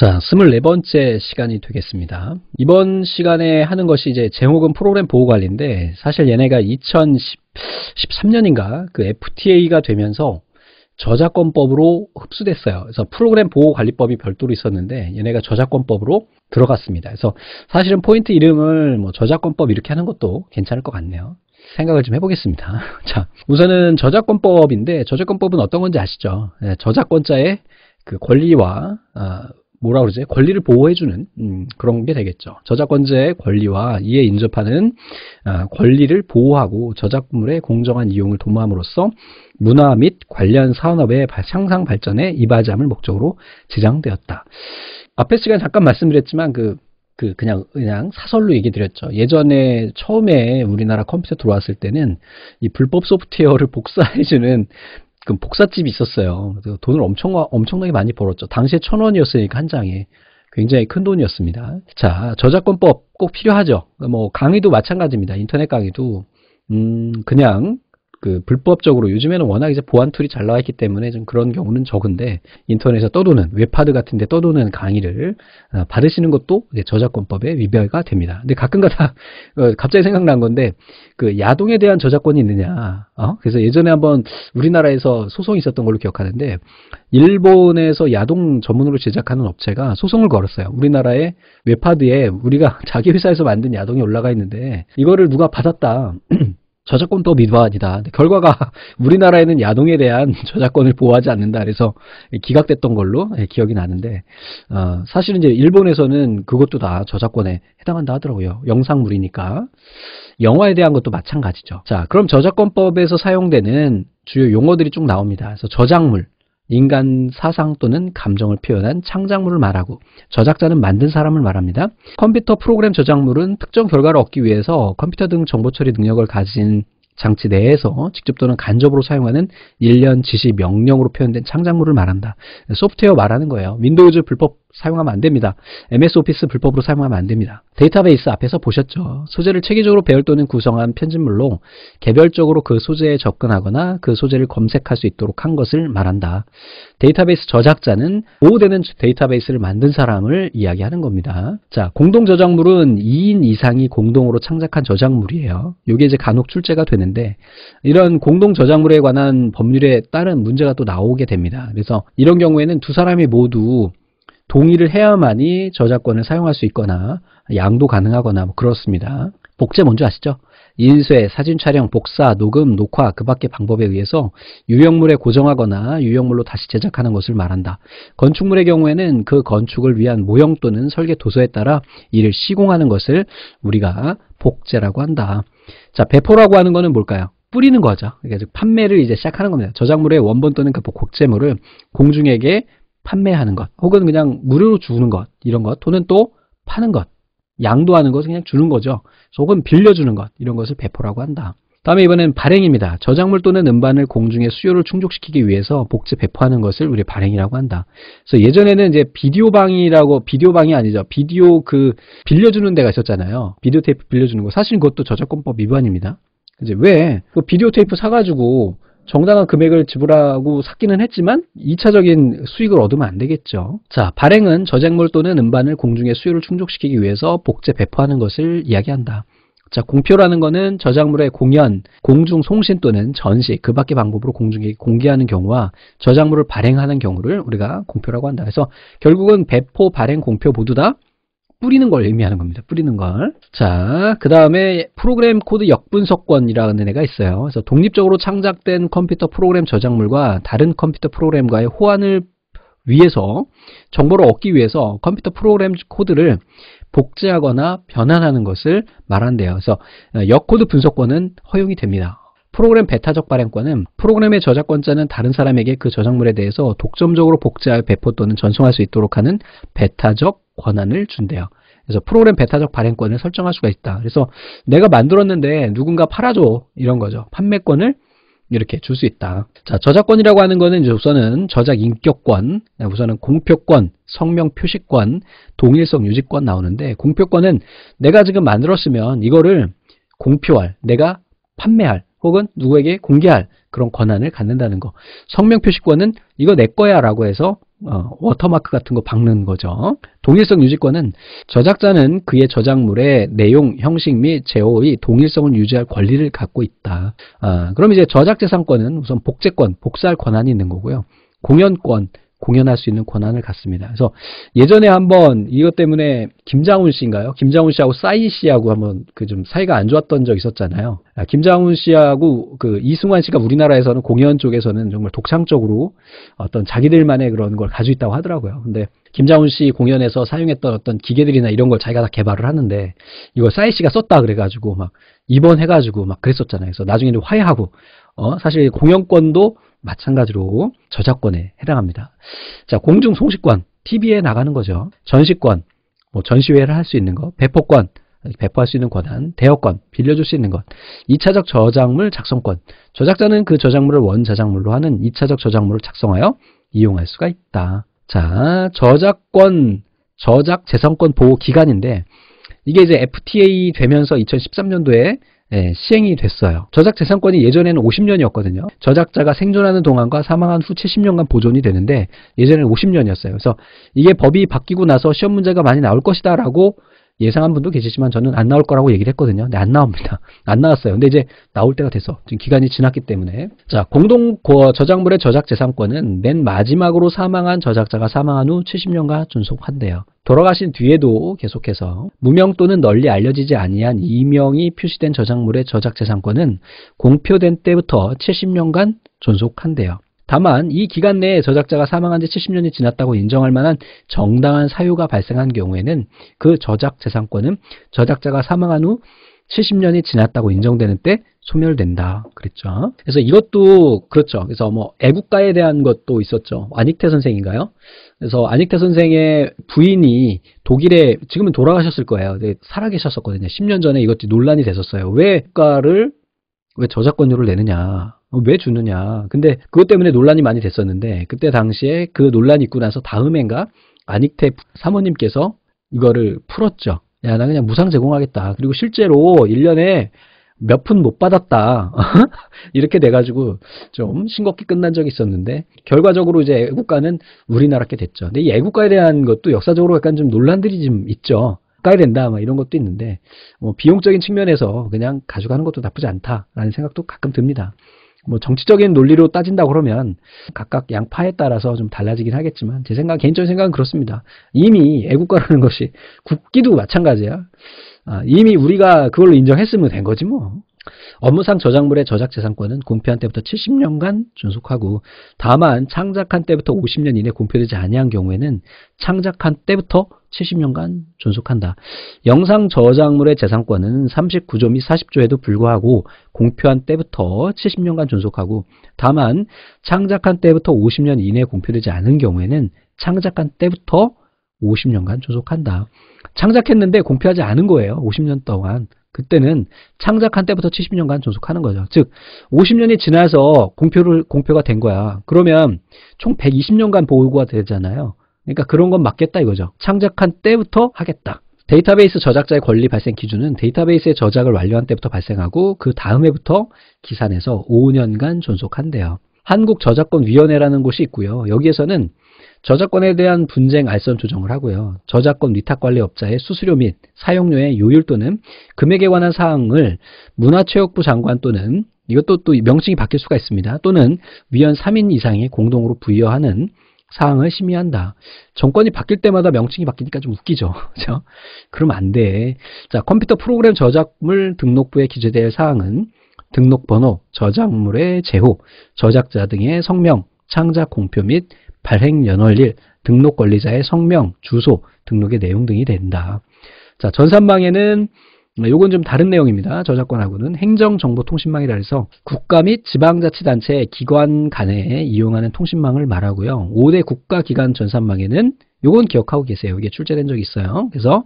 자, 24번째 시간이 되겠습니다. 이번 시간에 하는 것이 이제 제목은 프로그램 보호 관리인데 사실 얘네가 2013년인가 그 FTA가 되면서 저작권법으로 흡수됐어요. 그래서 프로그램 보호 관리법이 별도로 있었는데 얘네가 저작권법으로 들어갔습니다. 그래서 사실은 포인트 이름을 뭐 저작권법 이렇게 하는 것도 괜찮을 것 같네요. 생각을 좀 해보겠습니다. 자, 우선은 저작권법인데 저작권법은 어떤 건지 아시죠? 예, 저작권자의 그 권리와 어, 뭐라 그러지? 권리를 보호해주는 음, 그런 게 되겠죠. 저작권자의 권리와 이에 인접하는 아, 권리를 보호하고 저작물의 공정한 이용을 도모함으로써 문화 및 관련 산업의 향상 발전에 이바지함을 목적으로 제정되었다. 앞에 시간 잠깐 말씀드렸지만 그, 그 그냥 그냥 사설로 얘기 드렸죠. 예전에 처음에 우리나라 컴퓨터 들어왔을 때는 이 불법 소프트웨어를 복사해주는 그 복사집이 있었어요. 그래서 돈을 엄청, 엄청나게 많이 벌었죠. 당시에 천 원이었으니까 한 장에. 굉장히 큰 돈이었습니다. 자, 저작권법 꼭 필요하죠. 뭐 강의도 마찬가지입니다. 인터넷 강의도 음, 그냥 그 불법적으로 요즘에는 워낙 이제 보안 툴이 잘 나와 있기 때문에 좀 그런 경우는 적은데 인터넷에서 떠도는 웹하드 같은데 떠도는 강의를 어, 받으시는 것도 저작권법에 위배가 됩니다. 근데 가끔가다 어, 갑자기 생각난 건데 그 야동에 대한 저작권이 있느냐? 어? 그래서 예전에 한번 우리나라에서 소송이 있었던 걸로 기억하는데 일본에서 야동 전문으로 제작하는 업체가 소송을 걸었어요. 우리나라의 웹하드에 우리가 자기 회사에서 만든 야동이 올라가 있는데 이거를 누가 받았다. 저작권법 도화아니다 결과가 우리나라에는 야동에 대한 저작권을 보호하지 않는다. 그래서 기각됐던 걸로 예, 기억이 나는데 어, 사실은 이제 일본에서는 그것도 다 저작권에 해당한다 하더라고요. 영상물이니까 영화에 대한 것도 마찬가지죠. 자, 그럼 저작권법에서 사용되는 주요 용어들이 쭉 나옵니다. 그래서 저작물, 인간 사상 또는 감정을 표현한 창작물을 말하고 저작자는 만든 사람을 말합니다. 컴퓨터 프로그램 저작물은 특정 결과를 얻기 위해서 컴퓨터 등 정보 처리 능력을 가진 장치 내에서 직접 또는 간접으로 사용하는 일련 지시 명령으로 표현된 창작물을 말한다. 소프트웨어 말하는 거예요. 윈도우즈 불법 사용하면 안 됩니다. MS 오피스 불법으로 사용하면 안 됩니다. 데이터베이스 앞에서 보셨죠. 소재를 체계적으로 배열 또는 구성한 편집물로 개별적으로 그 소재에 접근하거나 그 소재를 검색할 수 있도록 한 것을 말한다. 데이터베이스 저작자는 보호되는 데이터베이스를 만든 사람을 이야기하는 겁니다. 자, 공동 저작물은 2인 이상이 공동으로 창작한 저작물이에요. 이게 이제 간혹 출제가 되는데 이런 공동 저작물에 관한 법률에 따른 문제가 또 나오게 됩니다. 그래서 이런 경우에는 두 사람이 모두 동의를 해야만이 저작권을 사용할 수 있거나 양도 가능하거나 뭐 그렇습니다. 복제 뭔지 아시죠? 인쇄, 사진 촬영, 복사, 녹음, 녹화 그 밖의 방법에 의해서 유형물에 고정하거나 유형물로 다시 제작하는 것을 말한다. 건축물의 경우에는 그 건축을 위한 모형 또는 설계 도서에 따라 이를 시공하는 것을 우리가 복제라고 한다. 자, 배포라고 하는 것은 뭘까요? 뿌리는 거죠. 그러니까 판매를 이제 시작하는 겁니다. 저작물의 원본 또는 그 복제물을 공중에게 판매하는 것 혹은 그냥 무료로 주는 것 이런 것 또는 또 파는 것 양도하는 것을 그냥 주는 거죠. 혹은 빌려주는 것 이런 것을 배포라고 한다. 다음에 이번엔 발행입니다. 저작물 또는 음반을 공중에 수요를 충족시키기 위해서 복제 배포하는 것을 우리 발행이라고 한다. 그래서 예전에는 이제 비디오방이라고 비디오방이 아니죠. 비디오 그 빌려주는 데가 있었잖아요. 비디오 테이프 빌려주는 거 사실 그것도 저작권법 위반입니다. 이제 왜 그 비디오 테이프 사가지고 정당한 금액을 지불하고 샀기는 했지만 2차적인 수익을 얻으면 안 되겠죠. 자, 발행은 저작물 또는 음반을 공중의 수요를 충족시키기 위해서 복제 배포하는 것을 이야기한다. 자, 공표라는 것은 저작물의 공연, 공중 송신 또는 전시 그 밖의 방법으로 공중에 공개하는 경우와 저작물을 발행하는 경우를 우리가 공표라고 한다. 그래서 결국은 배포, 발행, 공표 모두 다 뿌리는 걸 의미하는 겁니다. 뿌리는 걸. 자, 그 다음에 프로그램 코드 역분석권이라는 애가 있어요. 그래서 독립적으로 창작된 컴퓨터 프로그램 저작물과 다른 컴퓨터 프로그램과의 호환을 위해서 정보를 얻기 위해서 컴퓨터 프로그램 코드를 복제하거나 변환하는 것을 말한대요. 그래서 어, 역코드 분석권은 허용이 됩니다. 프로그램 베타적 발행권은 프로그램의 저작권자는 다른 사람에게 그 저작물에 대해서 독점적으로 복제하여 배포 또는 전송할 수 있도록 하는 베타적 권한을 준대요. 그래서 프로그램 베타적 발행권을 설정할 수가 있다. 그래서 내가 만들었는데 누군가 팔아줘 이런 거죠. 판매권을 이렇게 줄 수 있다. 자, 저작권이라고 하는 거는 이제 우선은 저작 인격권, 우선은 공표권, 성명 표시권, 동일성 유지권 나오는데 공표권은 내가 지금 만들었으면 이거를 공표할, 내가 판매할 혹은 누구에게 공개할 그런 권한을 갖는다는 거. 성명 표시권은 이거 내 거야 라고 해서 어, 워터마크 같은 거 박는 거죠. 동일성 유지권은 저작자는 그의 저작물의 내용, 형식 및 제어의 동일성을 유지할 권리를 갖고 있다. 아, 그럼 이제 저작재산권은 우선 복제권, 복사할 권한이 있는 거고요. 공연권, 공연할 수 있는 권한을 갖습니다. 그래서 예전에 한번 이것 때문에 김장훈 씨인가요? 김장훈 씨하고 싸이 씨하고 한번 그 좀 사이가 안 좋았던 적 있었잖아요. 아, 김장훈 씨하고 그 이승환 씨가 우리나라에서는 공연 쪽에서는 정말 독창적으로 어떤 자기들만의 그런 걸 가지고 있다고 하더라고요. 근데 김장훈 씨 공연에서 사용했던 어떤 기계들이나 이런 걸 자기가 다 개발을 하는데 이걸 싸이 씨가 썼다 그래가지고 막 입원해가지고 막 그랬었잖아요. 그래서 나중에는 화해하고 어 사실 공연권도 마찬가지로 저작권에 해당합니다. 자, 공중 송식권, TV에 나가는 거죠. 전시권, 뭐 전시회를 할 수 있는 거, 배포권, 배포할 수 있는 권한, 대여권, 빌려줄 수 있는 것, 2차적 저작물 작성권, 저작자는 그 저작물을 원저작물로 하는 2차적 저작물을 작성하여 이용할 수가 있다. 자, 저작권, 저작 재산권 보호 기간인데 이게 이제 FTA 되면서 2013년도에 예, 시행이 됐어요. 저작 재산권이 예전에는 50년이었거든요. 저작자가 생존하는 동안과 사망한 후 70년간 보존이 되는데 예전에는 50년이었어요. 그래서 이게 법이 바뀌고 나서 시험 문제가 많이 나올 것이다 라고 예상한 분도 계시지만 저는 안 나올 거라고 얘기를 했거든요. 근데 안 나옵니다. 안 나왔어요. 근데 이제 나올 때가 돼서 지금 기간이 지났기 때문에 자 공동 저작물의 저작 재산권은 맨 마지막으로 사망한 저작자가 사망한 후 70년간 존속한대요. 돌아가신 뒤에도 계속해서 무명 또는 널리 알려지지 아니한 이명이 표시된 저작물의 저작재산권은 공표된 때부터 70년간 존속한대요. 다만 이 기간 내에 저작자가 사망한 지 70년이 지났다고 인정할 만한 정당한 사유가 발생한 경우에는 그 저작재산권은 저작자가 사망한 후 70년이 지났다고 인정되는 때 소멸된다. 그랬죠. 그래서 이것도 그렇죠. 그래서 뭐 애국가에 대한 것도 있었죠. 안익태 선생인가요? 그래서 안익태 선생의 부인이 독일에 지금은 돌아가셨을 거예요. 네, 살아계셨었거든요. 10년 전에 이것도 논란이 됐었어요. 왜 국가를 왜 저작권료를 내느냐? 어, 왜 주느냐? 근데 그것 때문에 논란이 많이 됐었는데 그때 당시에 그 논란이 있고 나서 다음엔가 안익태 사모님께서 이거를 풀었죠. 야, 나 그냥 무상 제공하겠다. 그리고 실제로 1년에 몇 푼 못 받았다. 이렇게 돼가지고 좀 싱겁게 끝난 적이 있었는데, 결과적으로 이제 애국가는 우리나라께 됐죠. 근데 이 애국가에 대한 것도 역사적으로 약간 좀 논란들이 좀 있죠. 가야 된다, 막 이런 것도 있는데, 뭐 비용적인 측면에서 그냥 가져가는 것도 나쁘지 않다라는 생각도 가끔 듭니다. 뭐 정치적인 논리로 따진다 그러면 각각 양파에 따라서 좀 달라지긴 하겠지만 제 생각 개인적인 생각은 그렇습니다. 이미 애국가라는 것이 국기도 마찬가지야. 아, 이미 우리가 그걸로 인정했으면 된 거지 뭐. 업무상 저작물의 저작 재산권은 공표한 때부터 70년간 존속하고 다만 창작한 때부터 50년 이내 공표되지 아니한 경우에는 창작한 때부터 70년간 존속한다. 영상 저작물의 재산권은 39조 및 40조에도 불구하고 공표한 때부터 70년간 존속하고 다만 창작한 때부터 50년 이내 공표되지 않은 경우에는 창작한 때부터 50년간 존속한다. 창작했는데 공표하지 않은 거예요. 50년 동안. 그때는 창작한 때부터 70년간 존속하는 거죠. 즉 50년이 지나서 공표를 공표가 된 거야. 그러면 총 120년간 보호가 되잖아요. 그러니까 그런 건 맞겠다 이거죠. 창작한 때부터 하겠다. 데이터베이스 저작자의 권리 발생 기준은 데이터베이스의 저작을 완료한 때부터 발생하고 그 다음 해부터 기산해서 5년간 존속한대요. 한국저작권위원회라는 곳이 있고요. 여기에서는 저작권에 대한 분쟁 알선 조정을 하고요. 저작권 위탁관리업자의 수수료 및 사용료의 요율 또는 금액에 관한 사항을 문화체육부 장관 또는 이것도 또 명칭이 바뀔 수가 있습니다. 또는 위원 3인 이상이 공동으로 부여하는 사항을 심의한다. 정권이 바뀔 때마다 명칭이 바뀌니까 좀 웃기죠. 그죠? 그럼 안 돼. 자, 컴퓨터 프로그램 저작물 등록부에 기재될 사항은 등록번호, 저작물의 제호, 저작자 등의 성명, 창작 공표 및 발행 연월일, 등록 권리자의 성명, 주소, 등록의 내용 등이 된다. 자, 전산망에는 요건 좀 다른 내용입니다. 저작권하고는 행정정보통신망이라 해서 국가 및 지방자치단체 기관 간에 이용하는 통신망을 말하고요. 5대 국가기관 전산망에는 요건 기억하고 계세요. 이게 출제된 적이 있어요. 그래서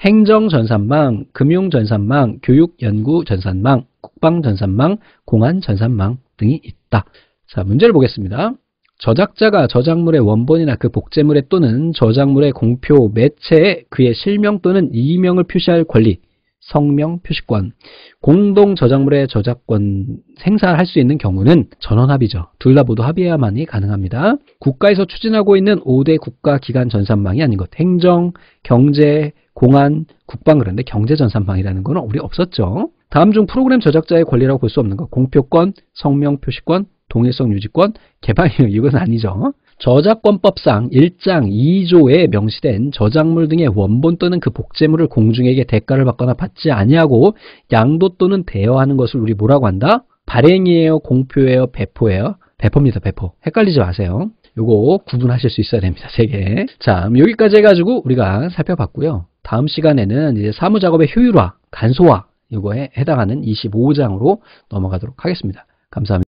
행정전산망, 금융전산망, 교육연구전산망, 국방전산망, 공안전산망 등이 있다. 자, 문제를 보겠습니다. 저작자가 저작물의 원본이나 그 복제물의 또는 저작물의 공표, 매체에 그의 실명 또는 이명을 표시할 권리, 성명 표시권, 공동 저작물의 저작권 행사할 수 있는 경우는 전원 합의죠. 둘 다 모두 합의해야만이 가능합니다. 국가에서 추진하고 있는 5대 국가 기관 전산망이 아닌 것. 행정, 경제, 공안, 국방 그런데 경제 전산망이라는 거는 우리 없었죠. 다음 중 프로그램 저작자의 권리라고 볼 수 없는 것. 공표권, 성명 표시권, 동일성 유지권, 개발 이건 아니죠. 저작권법상 1장 2조에 명시된 저작물 등의 원본 또는 그 복제물을 공중에게 대가를 받거나 받지 아니하고 양도 또는 대여하는 것을 우리 뭐라고 한다? 발행이에요, 공표예요, 배포예요? 배포입니다, 배포. 헷갈리지 마세요. 요거 구분하실 수 있어야 됩니다, 세 개. 자, 여기까지 해가지고 우리가 살펴봤고요. 다음 시간에는 이제 사무작업의 효율화, 간소화, 이거에 해당하는 25장으로 넘어가도록 하겠습니다. 감사합니다.